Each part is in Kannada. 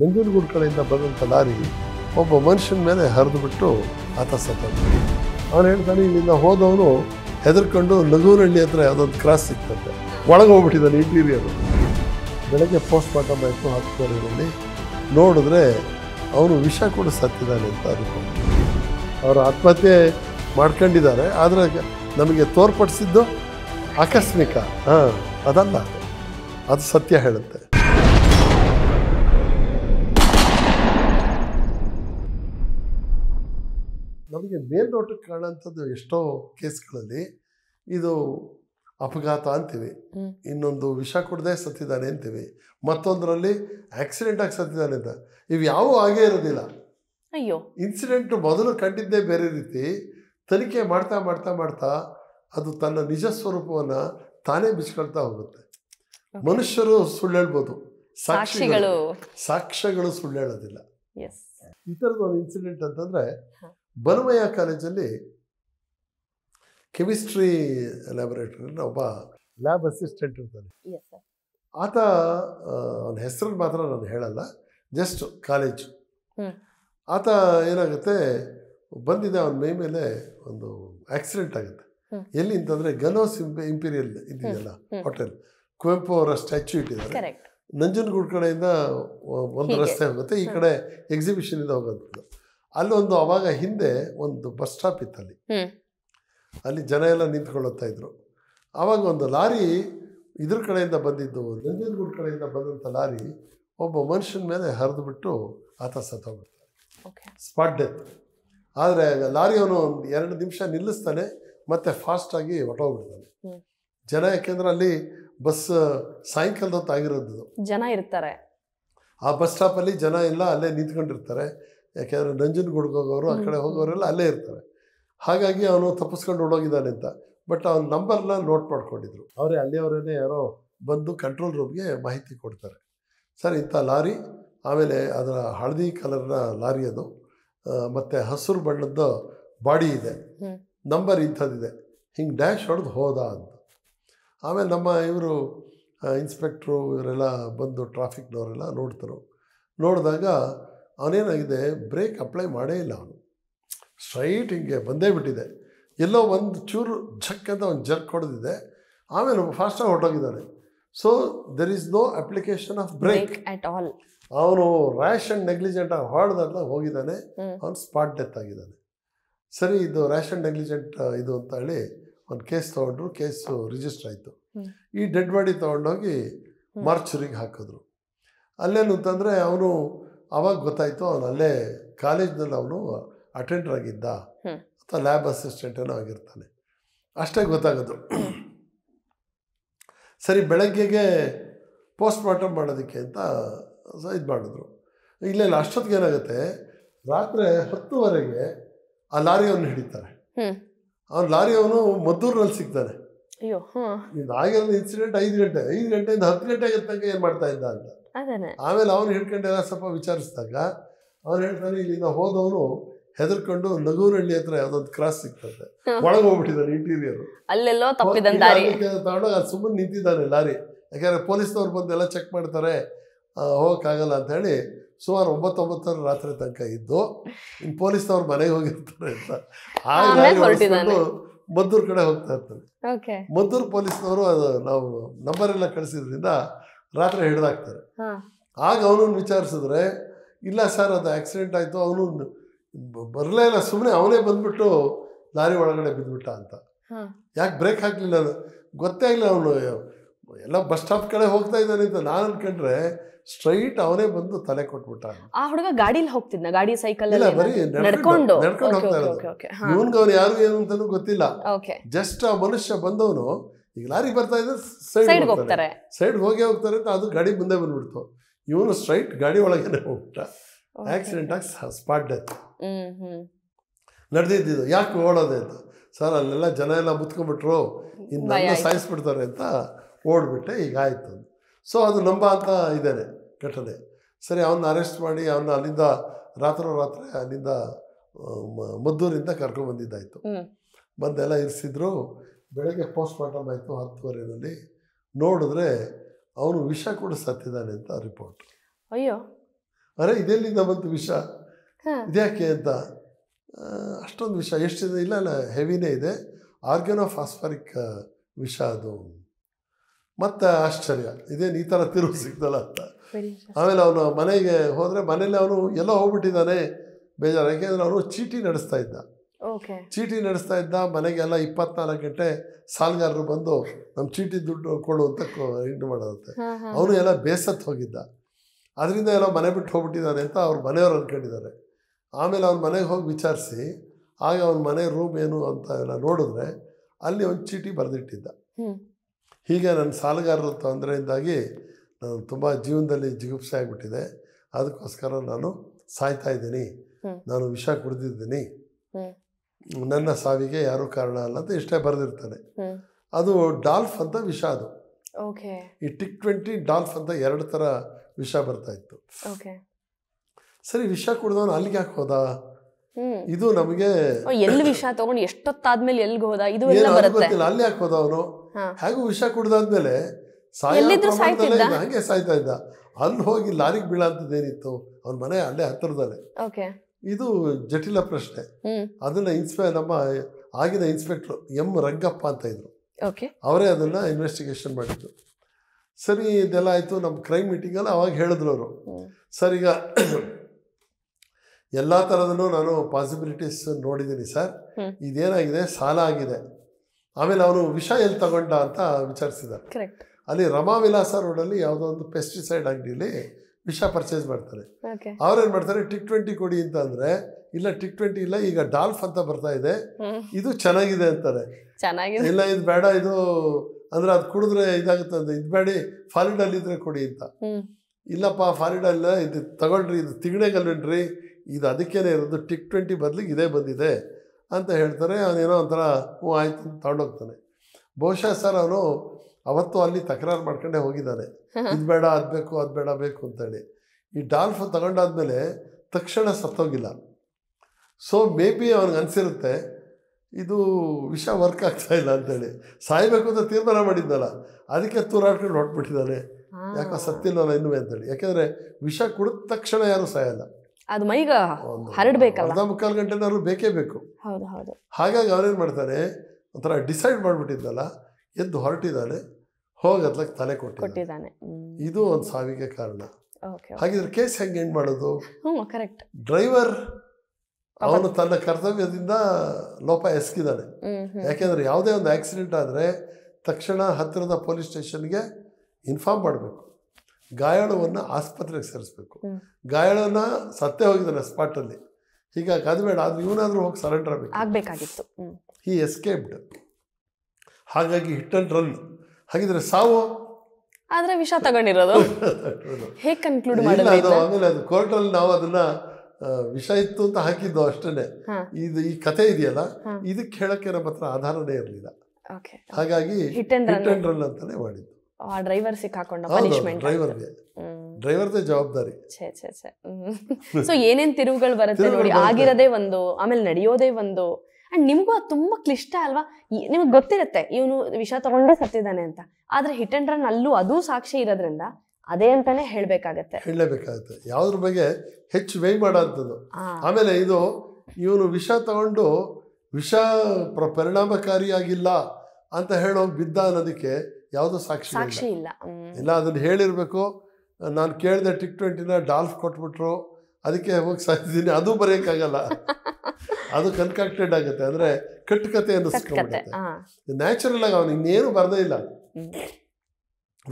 ಗುಡ್ ಕಡೆಯಿಂದ ಬಂದಂಥ ಲಾರಿ ಒಬ್ಬ ಮನುಷ್ಯನ ಮೇಲೆ ಹರಿದುಬಿಟ್ಟು ಆತ ಸತ್ತ ಅವನು ಹೇಳ್ತಾನೆ ಇಲ್ಲಿಂದ ಹೋದವನು ಹೆದರ್ಕೊಂಡು ನಗುನಹಳ್ಳಿ ಹತ್ರ ಯಾವುದೊಂದು ಕ್ರಾಸ್ ಸಿಗ್ತಂತೆ ಒಳಗೆ ಹೋಗ್ಬಿಟ್ಟಿದ್ದಾನೆ ಇಂಟೀರಿಯರ್ ಬೆಳಗ್ಗೆ ಪೋಸ್ಟ್ ಮಾರ್ಟಮ್ ಆಯಿತು ಹತ್ತುವರೆಯಲ್ಲಿ ನೋಡಿದ್ರೆ ಅವನು ವಿಷ ಕೂಡ ಸತ್ತಿದ್ದಾನೆ ಅಂತ ಅಂದ್ಕೊಂಡು ಅವರು ಆತ್ಮಹತ್ಯೆ ಮಾಡ್ಕೊಂಡಿದ್ದಾರೆ ಆದರೆ ನಮಗೆ ತೋರ್ಪಡಿಸಿದ್ದು ಆಕಸ್ಮಿಕ ಹಾಂ ಅದಲ್ಲ ಅದು ಸತ್ಯ ಹೇಳುತ್ತೆ ನಮಗೆ ಮೇಲ್ನೋಟಕ್ಕೆ ಕಾಣೋಂಥದ್ದು ಎಷ್ಟೋ ಕೇಸ್ಗಳಲ್ಲಿ ಇದು ಅಪಘಾತ ಅಂತೀವಿ ಇನ್ನೊಂದು ವಿಷ ಕುಡ್ದೇ ಸತ್ತಿದ್ದಾನೆ ಅಂತೀವಿ ಮತ್ತೊಂದರಲ್ಲಿ ಆಕ್ಸಿಡೆಂಟ್ ಆಗಿ ಸತ್ತಿದ್ದಾನೆ ಅಂತ ಇವು ಯಾವೂ ಆಗೇ ಇರೋದಿಲ್ಲ ಅಯ್ಯೋ ಇನ್ಸಿಡೆಂಟ್ ಮೊದಲು ಕಂಡಿದ್ದೇ ಬೇರೆ ರೀತಿ ತನಿಖೆ ಮಾಡ್ತಾ ಮಾಡ್ತಾ ಮಾಡ್ತಾ ಅದು ತನ್ನ ನಿಜ ಸ್ವರೂಪವನ್ನು ತಾನೇ ಬಿಚ್ಕೊಳ್ತಾ ಹೋಗುತ್ತೆ ಮನುಷ್ಯರು ಸುಳ್ಳು ಹೇಳ್ಬೋದು ಸಾಕ್ಷ್ಯಗಳು ಸಾಕ್ಷ್ಯಗಳು ಸುಳ್ಳು ಹೇಳೋದಿಲ್ಲ ಈ ಥರದ ಒಂದು ಇನ್ಸಿಡೆಂಟ್ ಅಂತಂದರೆ ಬಲಮಯ ಕಾಲೇಜಲ್ಲಿ ಕೆಮಿಸ್ಟ್ರಿ ಲ್ಯಾಬೊರೇಟರಿಯಲ್ಲಿ ಒಬ್ಬ ಲ್ಯಾಬ್ ಅಸಿಸ್ಟೆಂಟ್ ಇರ್ತಾನೆ ಆತ ಅವನ ಹೆಸರಲ್ಲಿ ಮಾತ್ರ ನಾನು ಹೇಳಲ್ಲ ಜಸ್ಟ್ ಕಾಲೇಜು ಆತ ಏನಾಗುತ್ತೆ ಬಂದಿದೆ ಅವನ ಮೈ ಮೇಲೆ ಒಂದು ಆಕ್ಸಿಡೆಂಟ್ ಆಗುತ್ತೆ ಎಲ್ಲಿ ಅಂತಂದರೆ ಗಲೋಸ್ ಇಂಪೀರಿಯಲ್ ಇದೆಯಲ್ಲ ಹೋಟೆಲ್ ಕುವೆಂಪು ಅವರ ಸ್ಟ್ಯಾಚ್ಯೂ ಇಟ್ಟಿದ್ದಾರೆ ನಂಜನಗೂಡು ಕಡೆಯಿಂದ ಒಂದು ರಸ್ತೆ ಹೋಗುತ್ತೆ ಈ ಕಡೆ ಎಕ್ಸಿಬಿಷನಿಂದ ಹೋಗೋದು ಅಲ್ಲೊಂದು ಅವಾಗ ಹಿಂದೆ ಒಂದು ಬಸ್ ಸ್ಟಾಪ್ ಇತ್ತು ಅಲ್ಲಿ ಅಲ್ಲಿ ಜನ ಎಲ್ಲ ನಿಂತ್ಕೊಳ್ಳುತ್ತಾ ಇದ್ರು ಅವಾಗ ಒಂದು ಲಾರಿ ಇದ್ರ ಕಡೆಯಿಂದ ಬಂದಿದ್ದು ನಂಜನಗೂಡ್ ಕಡೆಯಿಂದ ಬಂದಂಥ ಲಾರಿ ಒಬ್ಬ ಮನುಷ್ಯನ ಮೇಲೆ ಹರಿದುಬಿಟ್ಟು ಆತ ಸತ್ತೋಗ್ಬಿಡ್ತಾನೆ ಸ್ಪಾಟ್ ಡೆತ್ ಆದರೆ ಒಂದು ಎರಡು ನಿಮಿಷ ನಿಲ್ಲಿಸ್ತಾನೆ ಮತ್ತೆ ಫಾಸ್ಟಾಗಿ ಹೊಟ್ಟೋಗ್ಬಿಡ್ತಾನೆ ಜನ ಯಾಕೆಂದ್ರೆ ಅಲ್ಲಿ ಬಸ್ ಸಾಯಂಕಾಲದ ಹೊತ್ತು ಆಗಿರೋದು ಜನ ಇರ್ತಾರೆ ಆ ಬಸ್ ಸ್ಟಾಪಲ್ಲಿ ಜನ ಎಲ್ಲ ಅಲ್ಲೇ ನಿಂತ್ಕೊಂಡಿರ್ತಾರೆ ಯಾಕೆಂದರೆ ನಂಜನ್ ಗುಡ್ಗೋಗವರು ಆ ಕಡೆ ಹೋಗೋರೆಲ್ಲ ಅಲ್ಲೇ ಇರ್ತಾರೆ ಹಾಗಾಗಿ ಅವನು ತಪ್ಪಿಸ್ಕೊಂಡು ಓಡೋಗಿದ್ದಾನೆ ಅಂತ ಬಟ್ ಅವ್ನ ನಂಬರ್ನ ನೋಟ್ ಮಾಡ್ಕೊಂಡಿದ್ರು ಅವರೇ ಅಲ್ಲಿಯವರೇ ಯಾರೋ ಬಂದು ಕಂಟ್ರೋಲ್ ರೂಮ್ಗೆ ಮಾಹಿತಿ ಕೊಡ್ತಾರೆ ಸರ್ ಇಂಥ ಲಾರಿ ಆಮೇಲೆ ಅದರ ಹಳದಿ ಕಲರ್ನ ಲಾರಿ ಅದು ಮತ್ತು ಹಸಿರು ಬಣ್ಣದ್ದು ಬಾಡಿ ಇದೆ ನಂಬರ್ ಇಂಥದ್ದಿದೆ ಹಿಂಗೆ ಡ್ಯಾಶ್ ಹೊಡೆದು ಹೋದ ಅಂತ ಆಮೇಲೆ ನಮ್ಮ ಇವರು ಇನ್ಸ್ಪೆಕ್ಟ್ರು ಇವರೆಲ್ಲ ಬಂದು ಟ್ರಾಫಿಕ್ನವರೆಲ್ಲ ನೋಡ್ತರು ನೋಡಿದಾಗ ಅವನೇನಾಗಿದೆ ಬ್ರೇಕ್ ಅಪ್ಲೈ ಮಾಡೇ ಇಲ್ಲ ಅವನು ಸ್ಟ್ರೈಟ್ ಹಿಂಗೆ ಬಂದೇ ಬಿಟ್ಟಿದೆ ಎಲ್ಲೋ ಒಂದು ಚೂರು ಝಕ್ ಅಂತ ಒಂದು ಜರ್ಕ್ ಹೊಡೆದಿದೆ ಆಮೇಲೆ ಫಾಸ್ಟಾಗಿ ಹೊರಟೋಗಿದ್ದಾನೆ so there is no application of brake at all ಅವನು ರ್ಯಾಶ್ ಆ್ಯಂಡ್ ನೆಗ್ಲಿಜೆಂಟ್ ಆಗಿ ಹೊಡೆದಲ್ಲ ಹೋಗಿದ್ದಾನೆ ಅವನು ಸ್ಪಾಟ್ ಡೆತ್ ಆಗಿದ್ದಾನೆ ಸರಿ ಇದು ರ್ಯಾಶ್ ಆ್ಯಂಡ್ ನೆಗ್ಲಿಜೆಂಟ್ ಇದು ಅಂತ ಹೇಳಿ ಒಂದು ಕೇಸ್ ತೊಗೊಂಡ್ರು ಕೇಸು ರಿಜಿಸ್ಟರ್ ಆಯಿತು ಈ ಡೆಡ್ ಬಾಡಿ ತೊಗೊಂಡೋಗಿ ಮಾರ್ಚರಿಗೆ ಹಾಕಿದ್ರು ಅಲ್ಲೇನು ಅಂತಂದರೆ ಅವನು ಅವಾಗ ಗೊತ್ತಾಯಿತು ಅವನು ಅಲ್ಲೇ ಕಾಲೇಜ್ನಲ್ಲಿ ಅವನು ಅಟೆಂಡರ್ ಆಗಿದ್ದ ಅಥವಾ ಲ್ಯಾಬ್ ಏನೋ ಆಗಿರ್ತಾನೆ ಅಷ್ಟೇ ಗೊತ್ತಾಗೋದು ಸರಿ ಬೆಳಗ್ಗೆಗೆ ಪೋಸ್ಟ್ ಮಾರ್ಟಮ್ ಮಾಡೋದಕ್ಕೆ ಅಂತ ಇದು ಮಾಡಿದ್ರು ಇಲ್ಲೇ ಅಷ್ಟೊತ್ತಿಗೆ ಏನಾಗುತ್ತೆ ರಾತ್ರಿ ಹತ್ತುವರೆಗೆ ಆ ಲಾರಿಯವನ್ನು ಹಿಡಿತಾರೆ ಅವ್ನು ಲಾರಿಯವನು ಮದ್ದೂರಿನಲ್ಲಿ ಸಿಗ್ತಾನೆ ಆಗಿರೋದು ಇನ್ಸಿಡೆಂಟ್ ಐದು ಗಂಟೆ ಐದು ಗಂಟೆಯಿಂದ ಹತ್ತು ಗಂಟೆ ಆಗಿರ್ತಂಗೆ ಏನು ಮಾಡ್ತಾ ಇದ್ದ ಅಂತ ಆಮೇಲೆ ಅವನು ಹಿಡ್ಕೊಂಡು ಸ್ವಲ್ಪ ವಿಚಾರಿಸಿದಾಗ ಅವನು ಹೇಳ್ತಾನೆ ಇಲ್ಲಿಂದ ಹೋದವನು ಹೆದರ್ಕೊಂಡು ನಗೂರಹಳ್ಳಿ ಹತ್ರ ಯಾವ್ದೊಂದು ಕ್ರಾಸ್ ಸಿಗ್ತದೆ ಒಳಗೆ ಹೋಗ್ಬಿಟ್ಟಿದ್ದಾನೆ ಇಂಟೀರಿಯರ್ ಅಲ್ಲೆಲ್ಲೋ ಸುಮ್ಮನೆ ನಿಂತಿದ್ದಾನೆ ಲಾರಿ ಯಾಕಂದ್ರೆ ಪೊಲೀಸ್ನವ್ರು ಬಂದು ಎಲ್ಲ ಚೆಕ್ ಮಾಡ್ತಾರೆ ಆಗಲ್ಲ ಅಂತ ಹೇಳಿ ಸುಮಾರು ಒಂಬತ್ತೊಂಬತ್ತರ ರಾತ್ರಿ ತನಕ ಇದ್ದು ಇನ್ನು ಪೊಲೀಸ್ನವ್ರು ಮನೆಗೆ ಹೋಗಿರ್ತಾರೆ ಅಂತ ಆ ಮದ್ದೂರ್ ಕಡೆ ಹೋಗ್ತಾ ಇರ್ತಾರೆ ಮದ್ದೂರ್ ಪೊಲೀಸ್ನವರು ಅದು ನಾವು ನಂಬರ್ ಎಲ್ಲ ಕಳಿಸಿದ್ರಿಂದ ರಾತ್ರಿ ಹಿಡ್ದಾಕ್ತಾರೆ ಆಗ ಅವನು ವಿಚಾರಿಸಿದ್ರೆ ಇಲ್ಲ ಸರ್ ಅದು ಆಕ್ಸಿಡೆಂಟ್ ಆಯಿತು ಅವನು ಬರಲೇ ಇಲ್ಲ ಸುಮ್ಮನೆ ಅವನೇ ಬಂದ್ಬಿಟ್ಟು ಲಾರಿ ಒಳಗಡೆ ಬಿದ್ದುಬಿಟ್ಟ ಅಂತ ಯಾಕೆ ಬ್ರೇಕ್ ಹಾಕಲಿಲ್ಲ ಗೊತ್ತೇ ಇಲ್ಲ ಅವನು ಎಲ್ಲ ಬಸ್ ಸ್ಟಾಪ್ ಕಡೆ ಹೋಗ್ತಾ ಇದ್ದಾನೆ ಅಂತ ನಾನು ಅನ್ಕೊಂಡ್ರೆ ಸ್ಟ್ರೈಟ್ ಅವನೇ ಬಂದು ತಲೆ ಕೊಟ್ಬಿಟ್ಟ ಆ ಹುಡುಗ ಗಾಡಿಲಿ ಹೋಗ್ತಿದ್ನ ಗಾಡಿ ಸೈಕಲ್ ಇಲ್ಲ ಬರೀ ನಡ್ಕೊಂಡು ನಡ್ಕೊಂಡು ಹೋಗ್ತಾ ಇರೋದು ಇವನ್ಗೆ ಅವ್ನು ಯಾರು ಏನು ಅಂತಾನೂ ಗೊತ್ತಿಲ್ಲ ಜಸ್ಟ್ ಆ ಮನುಷ್ಯ ಬಂದವನು ಈಗ ಲಾರಿ ಬರ್ತಾ ಇದ್ರೆ ಸೈಡ್ ಹೋಗ್ತಾರೆ ಸೈಡ್ ಹೋಗಿ ಹೋಗ್ತಾರೆ ಅಂತ ಅದು ಗಾಡಿ ಮುಂದೆ ಬಂದ್ಬಿಡ್ತು ಇವನು ಸ್ಟ್ರೈಟ್ ಗಾಡಿ ಒಳಗೇನೆ ಹೋಗ್ಬಿಟ್ಟ ಆಕ್ಸಿಡೆಂಟ್ ಆಗಿ ಸ್ಪಾಟ್ ಡೆತ್ ನಡೆದಿದ್ದು ಯಾಕೆ ಓಡೋದೆ ಅಂತ ಸರ್ ಅಲ್ಲೆಲ್ಲ ಜನ ಎಲ್ಲ ಮುತ್ಕೊಂಡ್ಬಿಟ್ರು ಇನ್ನು ಸಾಯಿಸ್ಬಿಡ್ತಾರೆ ಅಂತ ಓಡ್ಬಿಟ್ಟೆ ಈಗ ಆಯ್ತು ಸೊ ಅದು ನಂಬ ಅಂತ ಇದ್ದೇನೆ ಘಟನೆ ಸರಿ ಅವನ್ನ ಅರೆಸ್ಟ್ ಮಾಡಿ ಅವನ್ನ ಅಲ್ಲಿಂದ ರಾತ್ರಿ ಅಲ್ಲಿಂದ ಮದ್ದೂರಿಂದ ಕರ್ಕೊಂಡ್ಬಂದಿದ್ದಾಯಿತು ಬಂದೆಲ್ಲ ಇರಿಸಿದ್ರು ಬೆಳಗ್ಗೆ ಪೋಸ್ಟ್ಮಾರ್ಟಮ್ ಆಯಿತು ಹತ್ತುವರೆಯಲ್ಲಿ ನೋಡಿದ್ರೆ ಅವನು ವಿಷ ಕೂಡ ಸತ್ತಿದ್ದಾನೆ ಅಂತ ರಿಪೋರ್ಟ್ ಅಯ್ಯೋ ಅರೆ ಇದೆಲ್ಲಿಂದ ಬಂತು ವಿಷ ಇದ್ಯಾಕೆ ಅಂತ ಅಷ್ಟೊಂದು ವಿಷ ಎಷ್ಟಿದೆ ಇಲ್ಲ ಅಲ್ಲ ಹೆವಿನೇ ಇದೆ ಆರ್ಗ್ಯಾನೋ ಫಾಸ್ಫರಿಕ್ ವಿಷ ಅದು ಮತ್ತೆ ಆಶ್ಚರ್ಯ ಇದೇನು ಈ ಥರ ತಿರುಗಿ ಸಿಗ್ತಲ್ಲ ಅಂತ ಆಮೇಲೆ ಅವನು ಮನೆಗೆ ಹೋದರೆ ಮನೇಲಿ ಅವನು ಎಲ್ಲ ಹೋಗ್ಬಿಟ್ಟಿದ್ದಾನೆ ಬೇಜಾರು ಯಾಕೆಂದರೆ ಅವನು ಚೀಟಿ ನಡೆಸ್ತಾ ಇದ್ದ ಚೀಟಿ ನಡೆಸ್ತಾ ಇದ್ದ ಮನೆಗೆಲ್ಲ ಇಪ್ಪತ್ನಾಲ್ಕು ಗಂಟೆ ಸಾಲಗಾರರು ಬಂದು ನಮ್ಮ ಚೀಟಿ ದುಡ್ಡು ಕೊಡು ಅಂತ ಇದು ಮಾಡೋದಂತೆ ಅವನು ಎಲ್ಲ ಬೇಸತ್ತು ಹೋಗಿದ್ದ ಅದರಿಂದ ಎಲ್ಲ ಮನೆ ಬಿಟ್ಟು ಹೋಗ್ಬಿಟ್ಟಿದ್ದಾನೆ ಅಂತ ಅವ್ರ ಮನೆಯವರು ಅಂದ್ಕೊಂಡಿದ್ದಾರೆ ಆಮೇಲೆ ಅವ್ರ ಮನೆಗೆ ಹೋಗಿ ವಿಚಾರಿಸಿ ಆಗ ಅವನ ಮನೆ ರೂಮ್ ಏನು ಅಂತ ಎಲ್ಲ ನೋಡಿದ್ರೆ ಅಲ್ಲಿ ಒಂದು ಚೀಟಿ ಬರೆದಿಟ್ಟಿದ್ದ ಹೀಗೆ ನನ್ನ ಸಾಲಗಾರರ ತೊಂದರೆಯಿಂದಾಗಿ ನಾನು ತುಂಬ ಜೀವನದಲ್ಲಿ ಜಿಗುಪ್ಸೆ ಆಗಿಬಿಟ್ಟಿದೆ ಅದಕ್ಕೋಸ್ಕರ ನಾನು ಸಾಯ್ತಾ ಇದ್ದೀನಿ ನಾನು ವಿಷ ಕುಡಿದಿದ್ದೀನಿ ನನ್ನ ಸಾವಿಗೆ ಯಾರು ಕಾರಣ ಅಲ್ಲ ಅಂತ ಇಷ್ಟೇ ಬರೆದಿರ್ತಾನೆ ಅದು ಡಾಲ್ಫ್ ಅಂತ ವಿಷ ಅದು ಈ ಟಿಕ್ ಟ್ವೆಂಟಿ ಡಾಲ್ಫ್ ಅಂತ ಎರಡು ಥರ ವಿಷ ಬರ್ತಾ ಇತ್ತು ಸರಿ ವಿಷ ಕುಡಿದವನು ಅಲ್ಲಿಗೆ ಯಾಕೆ ಹೋದ ಇದು ನಮಗೆ ಎಲ್ಲಿ ವಿಷ ತಗೊಂಡು ಎಷ್ಟೊತ್ತಾದ್ಮೇಲೆ ಎಲ್ಲಿಗೆ ಹೋದ ಇದು ಎಲ್ಲ ಅಲ್ಲಿ ಯಾಕೆ ಹೋದ ಅವನು ಹಾಗೂ ವಿಷ ಕುಡ್ದಾದ್ಮೇಲೆ ಹಂಗೆ ಸಾಯ್ತಾ ಇದ್ದ ಅಲ್ಲಿ ಹೋಗಿ ಲಾರಿಗೆ ಬೀಳ ಏನಿತ್ತು ಅವ್ನ ಮನೆ ಅಲ್ಲೇ ಹತ್ತಿರದಲ್ಲೇ ಇದು ಜಟಿಲ ಪ್ರಶ್ನೆ ಅದನ್ನ ಇನ್ಸ್ಪೆ ನಮ್ಮ ಆಗಿನ ಇನ್ಸ್ಪೆಕ್ಟರ್ ಎಂ ರಂಗಪ್ಪ ಅಂತ ಇದ್ರು ಅವರೇ ಅದನ್ನ ಇನ್ವೆಸ್ಟಿಗೇಷನ್ ಮಾಡಿದ್ರು ಸರಿ ಇದೆಲ್ಲ ಆಯ್ತು ನಮ್ಮ ಕ್ರೈಮ್ ಮೀಟಿಂಗ್ ಅಲ್ಲಿ ಅವಾಗ ಹೇಳಿದ್ರು ಅವರು ಸರ್ ಈಗ ಎಲ್ಲ ಥರದಲ್ಲೂ ನಾನು ಪಾಸಿಬಿಲಿಟೀಸ್ ನೋಡಿದ್ದೀನಿ ಸರ್ ಇದೇನಾಗಿದೆ ಸಾಲ ಆಗಿದೆ ಆಮೇಲೆ ಅವನು ವಿಷ ಎಲ್ಲಿ ತಗೊಂಡ ಅಂತ ವಿಚಾರಿಸಿದ್ದಾರೆ ಅಲ್ಲಿ ರಮಾ ವಿಲಾಸ ರೋಡಲ್ಲಿ ಯಾವುದೋ ಒಂದು ಪೆಸ್ಟಿಸೈಡ್ ಅಂಗಡಿಲಿ ವಿಷ ಪರ್ಚೇಸ್ ಮಾಡ್ತಾರೆ ಅವ್ರೇನ್ ಮಾಡ್ತಾರೆ ಟಿಕ್ ಟ್ವೆಂಟಿ ಕೊಡಿ ಅಂತ ಅಂದ್ರೆ ಇಲ್ಲ ಟಿಕ್ ಟ್ವೆಂಟಿ ಇಲ್ಲ ಈಗ ಡಾಲ್ಫ್ ಅಂತ ಬರ್ತಾ ಇದೆ ಇದು ಚೆನ್ನಾಗಿದೆ ಅಂತಾರೆ ಇಲ್ಲ ಇದು ಬೇಡ ಇದು ಅಂದ್ರೆ ಅದು ಕುಡಿದ್ರೆ ಇದಾಗುತ್ತೆ ಅಂತ ಇದು ಬೇಡಿ ಫಾರಿಡ್ ಇದ್ರೆ ಕೊಡಿ ಅಂತ ಇಲ್ಲಪ್ಪ ಫಾರಿಡ್ ಇದು ತಗೊಳ್ರಿ ಇದು ತಿಗಣೆಗಲ್ವೇನ್ರಿ ಇದು ಅದಕ್ಕೇನೆ ಇರೋದು ಟಿಕ್ ಟ್ವೆಂಟಿ ಬದಲಿಗೆ ಇದೇ ಬಂದಿದೆ ಅಂತ ಹೇಳ್ತಾರೆ ಅವನೇನೋ ಒಂಥರ ಹ್ಞೂ ಆಯ್ತು ತಗೊಂಡೋಗ್ತಾನೆ ಬಹುಶಃ ಸರ್ ಅವನು ಅವತ್ತು ಅಲ್ಲಿ ತಕರಾರು ಮಾಡ್ಕೊಂಡೆ ಹೋಗಿದ್ದಾನೆ ಇದು ಬೇಡ ಅದು ಬೇಕು ಅದು ಬೇಡ ಬೇಕು ಅಂತೇಳಿ ಈ ಡಾಲ್ಫ್ ತಗೊಂಡಾದ್ಮೇಲೆ ತಕ್ಷಣ ಸತ್ತೋಗಿಲ್ಲ ಸೊ ಮೇ ಬಿ ಅವನಿಗೆ ಅನಿಸಿರುತ್ತೆ ಇದು ವಿಷ ವರ್ಕ್ ಆಗ್ತಾ ಇಲ್ಲ ಅಂತೇಳಿ ಸಾಯ್ಬೇಕು ಅಂತ ತೀರ್ಮಾನ ಮಾಡಿದ್ದಲ್ಲ ಅದಕ್ಕೆ ತೂರಾಡ್ಕೊಂಡು ಹೊಟ್ಬಿಟ್ಟಿದ್ದಾನೆ ಯಾಕೋ ಸತ್ತಿಲ್ಲಲ್ಲ ಇನ್ನುವೆ ಅಂತೇಳಿ ಯಾಕೆಂದರೆ ವಿಷ ಕುಡಿದ ತಕ್ಷಣ ಯಾರು ಸಾಯಲ್ಲ ಅದು ಮೈಗ ಹರಡಬೇಕಲ್ಲ ಅರ್ಧ ಮುಕ್ಕಾಲು ಗಂಟೆನಾದ್ರು ಬೇಕೇ ಬೇಕು ಹಾಗಾಗಿ ಏನು ಮಾಡ್ತಾರೆ ಒಂಥರ ಡಿಸೈಡ್ ಮಾಡಿಬಿಟ್ಟಿದ್ದಲ್ಲ ಎದ್ದು ಹೊರಟಿದ್ದಾನೆ ಹೋಗದ್ಲಕ್ಕೆ ತಲೆ ಕೊಟ್ಟಿದ್ದಾನೆ ಇದು ಒಂದು ಸಾವಿಗೆ ಕಾರಣ ಹಾಗಿದ್ರೆ ಕೇಸ್ ಹೆಂಗೆ ಎಂಡ್ ಮಾಡೋದು ಕರೆಕ್ಟ್ ಡ್ರೈವರ್ ಅವನು ತನ್ನ ಕರ್ತವ್ಯದಿಂದ ಲೋಪ ಎಸ್ಕಿದ್ದಾನೆ ಯಾಕೆಂದ್ರೆ ಯಾವುದೇ ಒಂದು ಆಕ್ಸಿಡೆಂಟ್ ಆದರೆ ತಕ್ಷಣ ಹತ್ತಿರದ ಪೊಲೀಸ್ ಸ್ಟೇಷನ್ಗೆ ಇನ್ಫಾರ್ಮ್ ಮಾಡಬೇಕು ಗಾಯಾಳವನ್ನು ಆಸ್ಪತ್ರೆಗೆ ಸೇರಿಸ್ಬೇಕು ಗಾಯಾಳನ ಸತ್ತೇ ಹೋಗಿದ್ದಾನೆ ಸ್ಪಾಟಲ್ಲಿ ಹೀಗಾಗಿ ಅದು ಬೇಡ ಅದು ಇವನಾದ್ರೂ ಹೋಗಿ ಸರೆಂಡರ್ ಆಗಬೇಕಾಗಿತ್ತು ಈ ಎಸ್ಕೇಪ್ಡ್ ಹಾಗಾಗಿ ಹಿಟ್ ಅಂಡ್ ರನ್ ಹಾಗಿದ್ರೆ ಸಾವು ಆದರೆ ವಿಷ ತಗೊಂಡಿರೋದು ಹೇಗೆ ಕನ್ಕ್ಲೂಡ್ ಮಾಡಿಲ್ಲ ಅದು ಆಮೇಲೆ ಅದು ಕೋರ್ಟಲ್ಲಿ ನಾವು ಅದನ್ನ ವಿಷ ಇತ್ತು ಅಂತ ಹಾಕಿದ್ದು ಅಷ್ಟೇ ಇದು ಈ ಕತೆ ಇದೆಯಲ್ಲ ಇದಕ್ಕೆ ಹೇಳಕ್ಕೆ ನಮ್ಮ ಹತ್ರ ಆಧಾರನೇ ಇರಲಿಲ್ಲ ಹಾಗಾಗಿ ಹಿಟ್ ಅಂಡ್ ರನ್ ಅಂತಾನೆ ಮಾಡಿದ್ದು ಆ ಡ್ರೈವರ್ ಸಿಕ್ಕಾಕೊಂಡ ಪನಿಷ್ಮೆಂಟ್ ಡ್ರೈವರ್ಗೆ ಡ್ರೈವರ್ದೇ ಜವಾಬ್ದಾರಿ ಛೇ ಛೇ ಛೇ ಸೊ ಏನೇನು ತಿರುವುಗಳು ಬರುತ್ತೆ ನೋಡಿ ಆಗಿರೋದೇ ಒಂದು ಆಮೇಲೆ ನಡೆಯೋದೇ ಒಂದು ಆ್ಯಂಡ್ ನಿಮಗೂ ಅದು ತುಂಬ ಕ್ಲಿಷ್ಟ ಅಲ್ವಾ ನಿಮಗೆ ಗೊತ್ತಿರುತ್ತೆ ಇವನು ವಿಷ ತಗೊಂಡೇ ಸತ್ತಿದ್ದಾನೆ ಅಂತ ಆದ್ರೆ ಹಿಟ್ ಆ್ಯಂಡ್ ರನ್ ಅಲ್ಲೂ ಅದೂ ಸಾಕ್ಷಿ ಇರೋದ್ರಿಂದ ಅದೇ ಅಂತಾನೆ ಹೇಳ್ಬೇಕಾಗತ್ತೆ ಹೇಳಬೇಕಾಗತ್ತೆ ಯಾವ್ದ್ರ ಬಗ್ಗೆ ಹೆಚ್ಚು ವೇಗ್ ಮಾಡೋಂಥದ್ದು ಆಮೇಲೆ ಇದು ಇವನು ವಿಷ ತಗೊಂಡು ವಿಷ ಪರಿಣಾಮಕಾರಿಯಾಗಿಲ್ಲ ಅಂತ ಹೇಳೋ ಬಿದ್ದ ಅನ್ನೋದಕ್ಕೆ ಯಾವ್ದು ಸಾಕ್ಷಿ ಸಾಕ್ಷಿ ಇಲ್ಲ ಇಲ್ಲ ಅದನ್ನ ಹೇಳಿರಬೇಕು ನಾನು ಕೇಳಿದೆ ಟಿಕ್ ಟ್ವೆಂಟಿನ ಡಾಲ್ಫ್ ಕೊಟ್ಬಿಟ್ರು ಅದಕ್ಕೆ ಹೋಗಿ ಸಾಯ್ತಿದ್ದೀನಿ ಅದು ಬರೆಯೋಕ್ಕಾಗಲ್ಲ ಅದು ಕನ್ಕಾಕ್ಟೆಡ್ ಆಗುತ್ತೆ ಅಂದರೆ ಕತೆ ಅನ್ನಿಸ್ಕೊಂಡ್ಬಿಡುತ್ತೆ ನ್ಯಾಚುರಲ್ ಆಗಿ ಅವನು ಇನ್ನೇನು ಬರದೇ ಇಲ್ಲ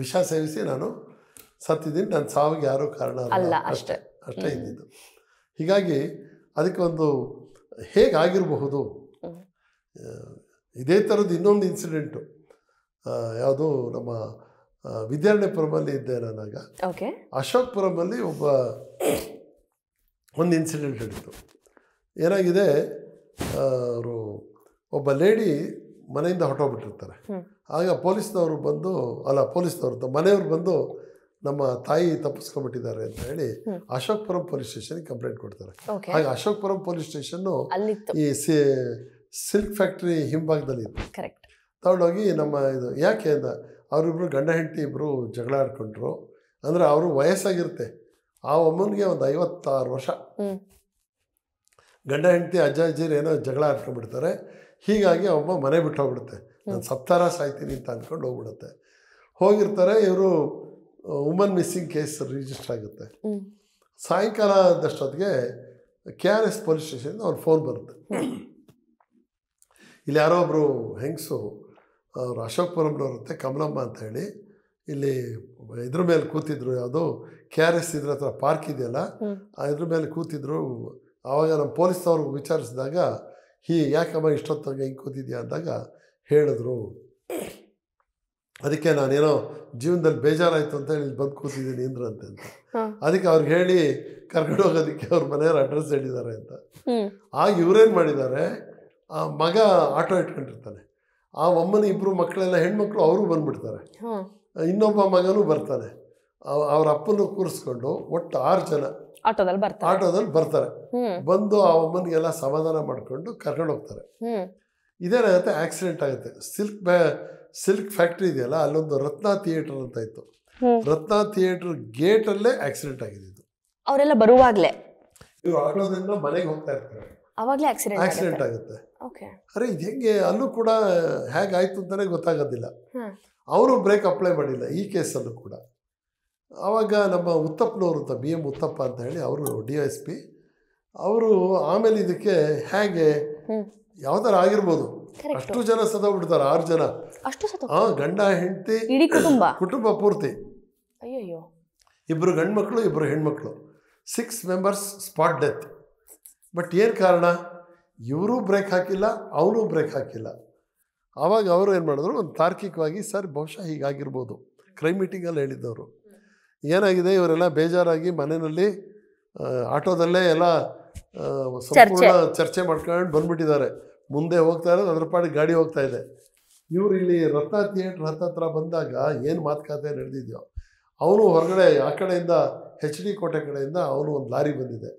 ವಿಷ ಸೇವಿಸಿ ನಾನು ಸತ್ತಿದ್ದೀನಿ ನನ್ನ ಸಾವಿಗೆ ಯಾರೂ ಕಾರಣ ಅಲ್ಲ ಅಷ್ಟೇ ಅಷ್ಟೇ ಇದ್ದಿದ್ದು ಹೀಗಾಗಿ ಅದಕ್ಕೆ ಒಂದು ಹೇಗಾಗಿರಬಹುದು ಇದೇ ಥರದ್ದು ಇನ್ನೊಂದು ಇನ್ಸಿಡೆಂಟು ಯಾವುದು ನಮ್ಮ ವಿದ್ಯಾರಣ್ಯಪುರಮಲ್ಲಿ ಇದ್ದೆ ನಾನಾಗ ಅಶೋಕ್ಪುರಮಲ್ಲಿ ಒಬ್ಬ ಒಂದು ಇನ್ಸಿಡೆಂಟ್ ನಡೀತು ಏನಾಗಿದೆ ಅವರು ಒಬ್ಬ ಲೇಡಿ ಮನೆಯಿಂದ ಹೊಟ್ಟೋಗ್ಬಿಟ್ಟಿರ್ತಾರೆ ಆಗ ಪೊಲೀಸ್ನವರು ಬಂದು ಅಲ್ಲ ಪೊಲೀಸ್ನವ್ರದ್ದು ಮನೆಯವ್ರು ಬಂದು ನಮ್ಮ ತಾಯಿ ತಪ್ಪಿಸ್ಕೊಂಡ್ಬಿಟ್ಟಿದ್ದಾರೆ ಅಂತ ಹೇಳಿ ಅಶೋಕ್ಪುರಂ ಪೊಲೀಸ್ ಸ್ಟೇಷನ್ಗೆ ಕಂಪ್ಲೇಂಟ್ ಕೊಡ್ತಾರೆ ಹಾಗೆ ಅಶೋಕ್ಪುರಂ ಪೊಲೀಸ್ ಸ್ಟೇಷನ್ನು ಈ ಸಿಲ್ಕ್ ಫ್ಯಾಕ್ಟ್ರಿ ಹಿಂಭಾಗದಲ್ಲಿ ಇತ್ತು ತಗೊಂಡೋಗಿ ನಮ್ಮ ಇದು ಯಾಕೆ ಅಂತ ಅವರಿಬ್ರು ಗಂಡ ಹೆಂಡತಿ ಇಬ್ಬರು ಜಗಳ ಆಡ್ಕೊಂಡ್ರು ಅಂದರೆ ಅವರು ವಯಸ್ಸಾಗಿರುತ್ತೆ ಆ ಅಮ್ಮನಿಗೆ ಒಂದು ಐವತ್ತಾರು ವರ್ಷ ಗಂಡ ಹೆಂಡತಿ ಅಜ್ಜ ಅಜ್ಜಿರು ಏನೋ ಜಗಳ ಆಡ್ಕೊಂಡ್ಬಿಡ್ತಾರೆ ಹೀಗಾಗಿ ಅವಮ್ಮ ಮನೆ ಬಿಟ್ಟು ಹೋಗ್ಬಿಡುತ್ತೆ ನಾನು ಸಪ್ತಾರ ಸಾಯ್ತೀನಿ ಅಂತ ಅಂದ್ಕೊಂಡು ಹೋಗ್ಬಿಡುತ್ತೆ ಹೋಗಿರ್ತಾರೆ ಇವರು ವುಮನ್ ಮಿಸ್ಸಿಂಗ್ ಕೇಸ್ ರಿಜಿಸ್ಟರ್ ಆಗುತ್ತೆ ಸಾಯಂಕಾಲ ಆದಷ್ಟೊತ್ತಿಗೆ K R S police station ಅವ್ರ ಫೋನ್ ಬರುತ್ತೆ ಇಲ್ಲಿ ಯಾರೋ ಒಬ್ಬರು ಹೆಂಗಸು ಅವರು ಅಶೋಕ್ ಕಮಲಮ್ಮ ಅಂತ ಹೇಳಿ ಇಲ್ಲಿ ಇದ್ರ ಮೇಲೆ ಕೂತಿದ್ರು ಯಾವುದು ಕೆ ಆರ್ ಎಸ್ ಇದ್ರ ಹತ್ರ ಪಾರ್ಕ್ ಇದೆಯಲ್ಲ ಇದ್ರ ಮೇಲೆ ಕೂತಿದ್ರು ಆವಾಗ ನಮ್ಮ ಪೊಲೀಸ್ನವ್ರಿಗೆ ವಿಚಾರಿಸಿದಾಗ ಹೀ ಯಾಕಮ್ಮ ಇಷ್ಟೊತ್ತಾಗ ಹಿಂಗೆ ಕೂತಿದ್ಯಾ ಅಂದಾಗ ಹೇಳಿದ್ರು ಅದಕ್ಕೆ ನಾನೇನೋ ಜೀವನದಲ್ಲಿ ಬೇಜಾರಾಯಿತು ಅಂತ ಹೇಳಿ ಬಂದು ಕೂತಿದ್ದೀನಿ ಇಂದ್ರ ಅಂತ ಅದಕ್ಕೆ ಅವ್ರಿಗೆ ಹೇಳಿ ಕರ್ಕೊಂಡು ಹೋಗೋದಕ್ಕೆ ಅವ್ರ ಮನೆಯವ್ರ ಅಡ್ರೆಸ್ ಹೇಳಿದ್ದಾರೆ ಅಂತ ಆಗ ಇವ್ರೇನು ಮಾಡಿದ್ದಾರೆ ಆ ಮಗ ಆಟೋ ಇಟ್ಕೊಂಡಿರ್ತಾನೆ ಆ ಒಮ್ಮನ ಇಬ್ಬರು ಮಕ್ಕಳೆಲ್ಲ ಹೆಣ್ಮಕ್ಳು ಅವರು ಬಂದುಬಿಡ್ತಾರೆ ಇನ್ನೊಬ್ಬ ಮಗನೂ ಬರ್ತಾನೆ ಅವ್ರ ಅಪ್ಪನೂ ಕೂರಿಸ್ಕೊಂಡು ಒಟ್ಟು ಆರು ಜನ ಆಟೋದಲ್ಲಿ ಬರ್ತಾರೆ ಆಟೋದಲ್ಲಿ ಬರ್ತಾರೆ ಬಂದು ಆ ಅಮ್ಮನಿಗೆಲ್ಲ ಸಮಾಧಾನ ಮಾಡ್ಕೊಂಡು ಕರ್ಕೊಂಡು ಹೋಗ್ತಾರೆ ಇದೇನಾಗುತ್ತೆ ಆಕ್ಸಿಡೆಂಟ್ ಆಗುತ್ತೆ ಸಿಲ್ಕ್ ಬ್ಯಾ ಸಿಲ್ಕ್ ಫ್ಯಾಕ್ಟ್ರಿ ಇದೆಯಲ್ಲ ಅಲ್ಲೊಂದು ರತ್ನ ಥಿಯೇಟರ್ ಅಂತ ಇತ್ತು ರತ್ನ ಥಿಯೇಟರ್ ಗೇಟಲ್ಲೇ ಆಕ್ಸಿಡೆಂಟ್ ಆಗಿದೆ ಇದು ಅವರೆಲ್ಲ ಬರುವಾಗಲೇ ಇವರು ಆಟೋದಿಂದ ಮನೆಗೆ ಹೋಗ್ತಾ ಇರ್ತಾರೆ ಅವಾಗಲೇ ಆಕ್ಸಿಡೆಂಟ್ ಆಕ್ಸಿಡೆಂಟ್ ಆಗುತ್ತೆ ಅರೆ ಇದು ಹೆಂಗೆ ಅಲ್ಲೂ ಕೂಡ ಹೇಗಾಯ್ತು ಅಂತಾನೆ ಗೊತ್ತಾಗೋದಿಲ್ಲ ಅವರು ಬ್ರೇಕ್ ಅಪ್ಲೈ ಮಾಡಿಲ್ಲ ಈ ಕೇಸಲ್ಲೂ ಕೂಡ ಆವಾಗ ನಮ್ಮ ಉತ್ತಪ್ಪನವರು ಅಂತ ಬಿ ಎಮ್ ಉತ್ತಪ್ಪ ಅಂತ ಹೇಳಿ ಅವರು ಡಿ ಎಸ್ ಪಿ ಅವರು ಆಮೇಲೆ ಇದಕ್ಕೆ ಹೇಗೆ ಯಾವ್ದಾರು ಆಗಿರ್ಬೋದು ಅಷ್ಟು ಜನ ಬಿಡ್ತಾರೆ ಆರು ಜನ ಅಷ್ಟು ಹಾ ಗಂಡ ಹೆಂಡತಿ ಕುಟುಂಬ ಪೂರ್ತಿ ಇಬ್ಬರು ಗಂಡ್ಮಕ್ಳು ಇಬ್ಬರು ಹೆಣ್ಮಕ್ಳು six members spot death but ಏನು ಕಾರಣ ಇವರು ಬ್ರೇಕ್ ಹಾಕಿಲ್ಲ ಅವನು ಬ್ರೇಕ್ ಹಾಕಿಲ್ಲ ಆವಾಗ ಅವರು ಏನು ಮಾಡಿದ್ರು ಒಂದು ತಾರ್ಕಿಕವಾಗಿ ಸರ್ ಬಹುಶಃ ಹೀಗಾಗಿರ್ಬೋದು ಕ್ರೈಮ್ ಮೀಟಿಂಗಲ್ಲಿ ಹೇಳಿದ್ದವರು ಏನಾಗಿದೆ ಇವರೆಲ್ಲ ಬೇಜಾರಾಗಿ ಮನೆಯಲ್ಲಿ ಆಟೋದಲ್ಲೇ ಎಲ್ಲ ಸಂಪೂರ್ಣ ಚರ್ಚೆ ಮಾಡ್ಕೊಂಡು ಬಂದ್ಬಿಟ್ಟಿದ್ದಾರೆ ಮುಂದೆ ಹೋಗ್ತಾ ಇರೋದು ಅದ್ರ ಪಾಡಿ ಗಾಡಿ ಹೋಗ್ತಾ ಇದೆ ಇವರು ಇಲ್ಲಿ ರತ್ನ ಥಿಯೇಟ್ರ್ ಹತ್ತತ್ರ ಬಂದಾಗ ಏನು ಮಾತುಕತೆ ನಡೆದಿದೆಯೋ ಅವನು ಹೊರಗಡೆ ಆ ಕಡೆಯಿಂದ ಹೆಚ್ ಡಿ ಕೋಟೆ ಕಡೆಯಿಂದ ಅವನು ಒಂದು ಲಾರಿ ಬಂದಿದೆ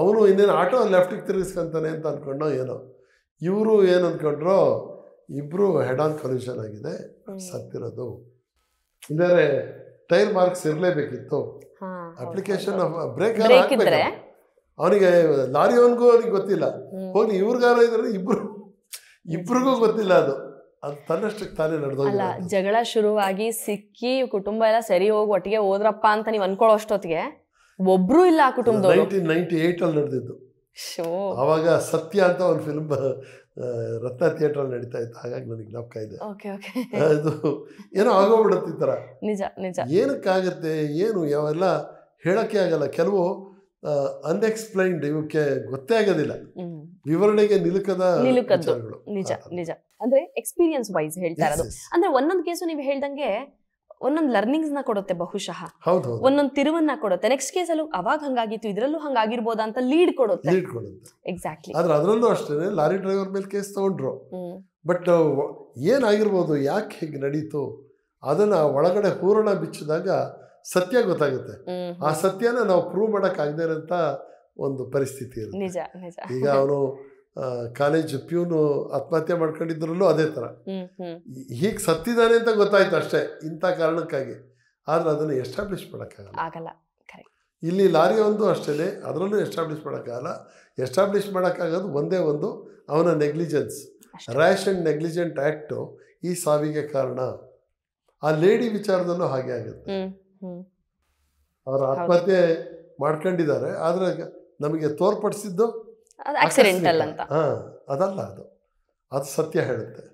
ಅವನು ಇನ್ನೇನು ಆಟೋ ಲೆಫ್ಟಿಗೆ ತಿರುಗಿಸ್ಕೊಂತಾನೆ ಅಂತ ಅಂದ್ಕೊಂಡೋ ಏನೋ ಇವರು ಏನು ಅಂದ್ಕೊಂಡ್ರೋ ಇಬ್ಬರು ಹೆಡ್ ಆನ್ ಕಲ್ಯೂಷನ್ ಆಗಿದೆ ಸತ್ತಿರೋದು ಇಲ್ಲೇ ಟೈರ್ ಮಾರ್ಕ್ಸ್ ಇರಲೇಬೇಕಿತ್ತು ಅಪ್ಲಿಕೇಶನ್ ಬ್ರೇಕ್ ಅವನಿಗೆ ಲಾರಿಯವನ್ಗೂ ಅವನಿಗೆ ಗೊತ್ತಿಲ್ಲ ಹೋಗಿ ಇವ್ರಿಗಾರ ಇದ್ರೆ ಇಬ್ರು ಇಬ್ರಿಗೂ ಗೊತ್ತಿಲ್ಲ ಅದು ಅದು ತನ್ನಷ್ಟಕ್ಕೆ ತಾನೇ ಅಲ್ಲ ಜಗಳ ಶುರುವಾಗಿ ಸಿಕ್ಕಿ ಕುಟುಂಬ ಎಲ್ಲ ಸರಿ ಹೋಗಿ ಒಟ್ಟಿಗೆ ಹೋದ್ರಪ್ಪ ಅಂತ ನೀವು ಅನ್ಕೊಳ್ಳೋ ಅಷ್ಟೊತ್ತಿಗೆ ಒಬ್ರು ಇಲ್ಲ ಕುಟುಂಬದ ನೈನ್ಟೀನ್ ನೈನ್ಟಿ ಅಲ್ಲಿ ನಡೆದಿದ್ದು ಶೋ ಅವಾಗ ಸತ್ಯ ಅಂತ ಒಂದು ಫಿಲ್ಮ್ ರತ್ನ ಥಿಯೇಟ್ರಲ್ಲಿ ನಡೀತಾ ಇತ್ತು ಹಾಗಾಗಿ ನನಗೆ ಜ್ಞಾಪಕ ಇದೆ ಅದು ಏನೋ ಆಗೋಗ್ಬಿಡುತ್ತೆ ಈ ಥರ ನಿಜ ನಿಜ ಏನಕ್ಕಾಗತ್ತೆ ಏನು ಯಾವೆಲ್ಲ ಹೇಳಕ್ಕೆ ಆಗಲ್ಲ ಕೆಲವು ಅನ್ಎಕ್ಸ್ಪ್ಲೈನ್ಡ್ ಇವಕ್ಕೆ ಗೊತ್ತೇ ಆಗೋದಿಲ್ಲ ವಿವರಣೆಗೆ ನಿಲುಕದ ನಿಲುಕದ್ದು ನಿಜ ನಿಜ ಅಂದ್ರೆ ಎಕ್ಸ್ಪೀರಿಯನ್ಸ್ ವೈಸ್ ಹೇಳ್ತಾ ಇರೋದು ಅಂದ್ರೆ ಒಂದೊಂದು ಕೇಸು ನೀವು ಹೇಳ್ದಂಗೆ ಒಂದೊಂದು ಲರ್ನಿಂಗ್ಸ್ ನ ಕೊಡುತ್ತೆ ಬಹುಶಃ ಒಂದೊಂದು ತಿರುವನ್ನ ಕೊಡುತ್ತೆ ನೆಕ್ಸ್ಟ್ ಕೇಸ್ ಅಲ್ಲೂ ಅವಾಗ ಹಂಗಾಗಿತ್ತು ಇದರಲ್ಲೂ ಹಂಗಾಗಿರ್ಬೋದ ಅಂತ ಲೀಡ್ ಕೊಡುತ್ತೆ ಲೀಡ್ ಕೊಡುತ್ತೆ ಎಕ್ಸಾಕ್ಟ್ಲಿ ಆದ್ರೆ ಅದರಲ್ಲೂ ಅಷ್ಟೇ ಲಾರಿ ಡ್ರೈವರ್ ಮೇಲೆ ಕೇಸ್ ತಗೊಂಡ್ರು ಬಟ್ ಏನಾಗಿರ್ಬೋದು ಯಾಕೆ ಹೇಗೆ ನಡೀತು ಅದನ್ನ ಒಳಗಡೆ ಹೂರಣ ಬಿಚ್ಚಿದಾಗ ಸತ್ಯ ಗೊತ್ತಾಗುತ್ತೆ ಆ ಸತ್ಯನ ನಾವು ಪ್ರೂವ್ ಮಾಡಕ್ ಆಗದೆ ಇರೋಂತ ಒಂದು ಪರಿಸ್ಥಿತಿ ಇರುತ್ತೆ ಈಗ ಅವನು ಕಾಲೇಜ್ ಪ್ಯೂನು ಆತ್ಮಹತ್ಯೆ ಮಾಡ್ಕೊಂಡಿದ್ರಲ್ಲೂ ಅದೇ ಥರ ಹೀಗೆ ಸತ್ತಿದ್ದಾನೆ ಅಂತ ಗೊತ್ತಾಯ್ತು ಅಷ್ಟೇ ಇಂಥ ಕಾರಣಕ್ಕಾಗಿ ಆದರೆ ಅದನ್ನು ಎಸ್ಟಾಬ್ಲಿಷ್ ಮಾಡೋಕ್ಕಾಗಲ್ಲ ಇಲ್ಲಿ ಲಾರಿ ಒಂದು ಅಷ್ಟೇ ಅದರಲ್ಲೂ ಎಸ್ಟಾಬ್ಲಿಷ್ ಮಾಡೋಕ್ಕಾಗಲ್ಲ ಎಸ್ಟಾಬ್ಲಿಷ್ ಮಾಡೋಕ್ಕಾಗೋದು ಒಂದೇ ಒಂದು ಅವನ negligence rash and negligent act ಈ ಸಾವಿಗೆ ಕಾರಣ ಆ ಲೇಡಿ ವಿಚಾರದಲ್ಲೂ ಹಾಗೆ ಆಗುತ್ತೆ ಅವರು ಆತ್ಮಹತ್ಯೆ ಮಾಡ್ಕೊಂಡಿದ್ದಾರೆ ಆದರೆ ನಮಗೆ ತೋರ್ಪಡಿಸಿದ್ದು ಆಕ್ಸಿಡೆಂಟಲ್ ಅಂತ ಅದಲ್ಲ ಅದು ಅದು ಸತ್ಯ ಹೇಳುತ್ತೆ